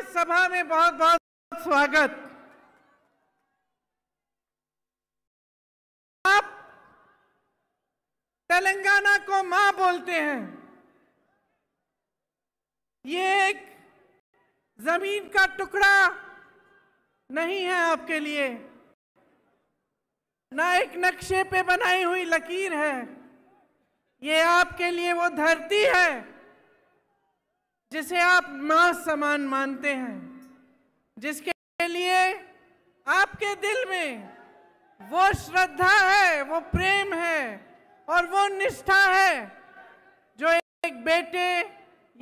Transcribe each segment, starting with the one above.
इस सभा में बहुत बहुत स्वागत आप तेलंगाना को मां बोलते हैं ये एक जमीन का टुकड़ा नहीं है आपके लिए ना एक नक्शे पे बनाई हुई लकीर है ये आपके लिए वो धरती है जिसे आप मां समान मानते हैं जिसके लिए आपके दिल में वो श्रद्धा है वो प्रेम है और वो निष्ठा है जो एक बेटे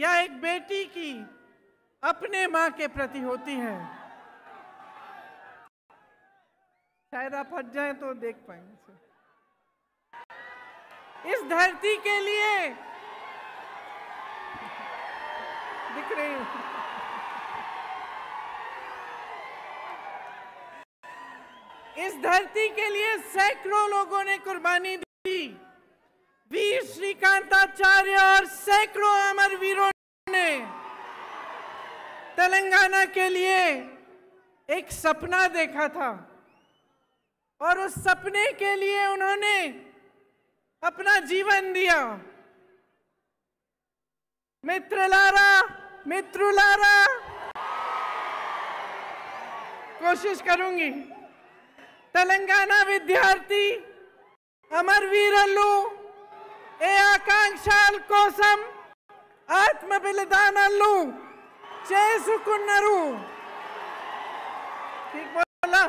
या एक बेटी की अपने मां के प्रति होती है शायद आप हट जाए तो देख पाएंगे इस धरती के लिए दिख रही हूँ इस धरती के लिए सैकड़ों लोगों ने कुर्बानी दी वीर श्रीकांताचार्य और सैकड़ों अमर वीरों ने तेलंगाना के लिए एक सपना देखा था और उस सपने के लिए उन्होंने अपना जीवन दिया मित्रलारा मित्रुलारा कोशिश करूंगी तेलंगाना विद्यार्थी अल्लू ए आकांक्षा कोसम आत्म बलिदान अल्लू चेसुकुन्नरु ठीक बोला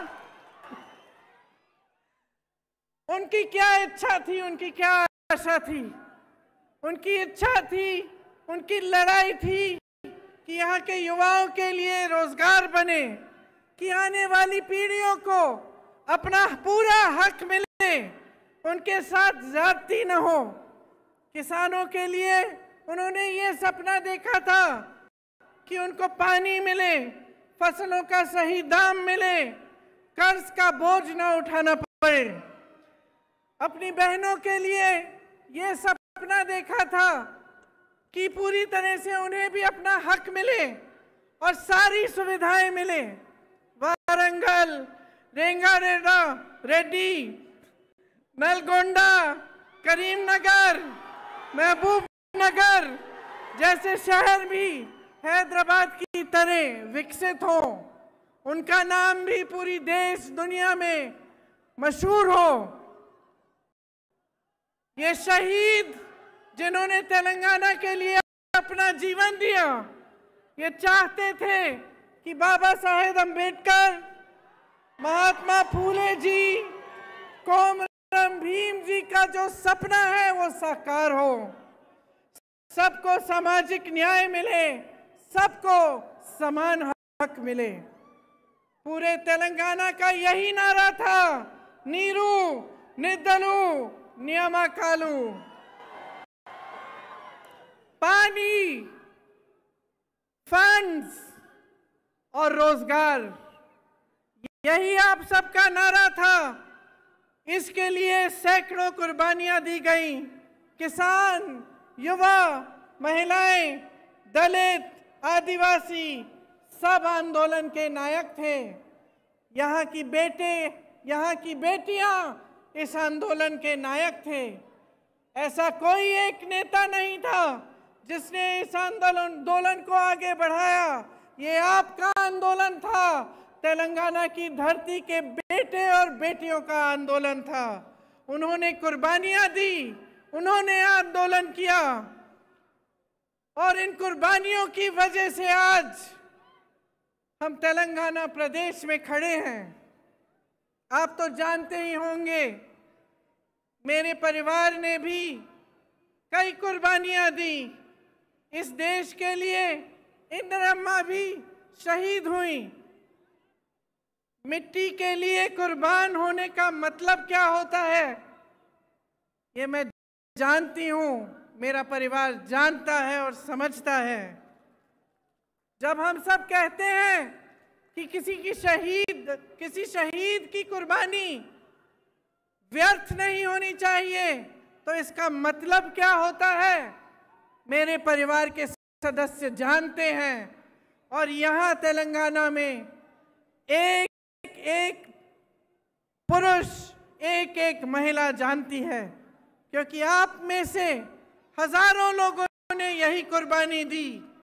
उनकी क्या इच्छा थी उनकी क्या आशा थी उनकी इच्छा थी उनकी लड़ाई थी कि यहाँ के युवाओं के लिए रोजगार बने कि आने वाली पीढ़ियों को अपना पूरा हक मिले उनके साथ जाति न हो किसानों के लिए उन्होंने ये सपना देखा था कि उनको पानी मिले फसलों का सही दाम मिले कर्ज का बोझ न उठाना पड़े अपनी बहनों के लिए ये सपना देखा था कि पूरी तरह से उन्हें भी अपना हक मिले और सारी सुविधाएं मिले वारंगल रेडा रेड्डी नलगोंडा करीमनगर महबूब नगर जैसे शहर भी हैदराबाद की तरह विकसित हो उनका नाम भी पूरी देश दुनिया में मशहूर हो ये शहीद जिन्होंने तेलंगाना के लिए अपना जीवन दिया ये चाहते थे कि बाबा साहेब अंबेडकर महात्मा फूले जी कोमरम भीम जी का जो सपना है वो साकार हो सबको सामाजिक न्याय मिले सबको समान हक मिले पूरे तेलंगाना का यही नारा था नीरू निर्दलू नियमा कालू पानी फंड्स और रोजगार यही आप सबका नारा था इसके लिए सैकड़ों कुर्बानियां दी गई किसान युवा महिलाएं दलित आदिवासी सब आंदोलन के नायक थे यहाँ की बेटे यहाँ की बेटियाँ इस आंदोलन के नायक थे ऐसा कोई एक नेता नहीं था जिसने इस आंदोलन आंदोलन को आगे बढ़ाया ये आपका आंदोलन था तेलंगाना की धरती के बेटे और बेटियों का आंदोलन था उन्होंने कुर्बानियां दी उन्होंने आंदोलन किया और इन कुर्बानियों की वजह से आज हम तेलंगाना प्रदेश में खड़े हैं आप तो जानते ही होंगे मेरे परिवार ने भी कई कुर्बानियां दी इस देश के लिए अम्मा भी शहीद हुई मिट्टी के लिए कुर्बान होने का मतलब क्या होता है ये मैं जानती हूँ मेरा परिवार जानता है और समझता है जब हम सब कहते हैं कि किसी की शहीद किसी शहीद की कुर्बानी व्यर्थ नहीं होनी चाहिए तो इसका मतलब क्या होता है मेरे परिवार के सदस्य जानते हैं और यहाँ तेलंगाना में एक एक पुरुष एक एक महिला जानती है क्योंकि आप में से हजारों लोगों ने यही कुर्बानी दी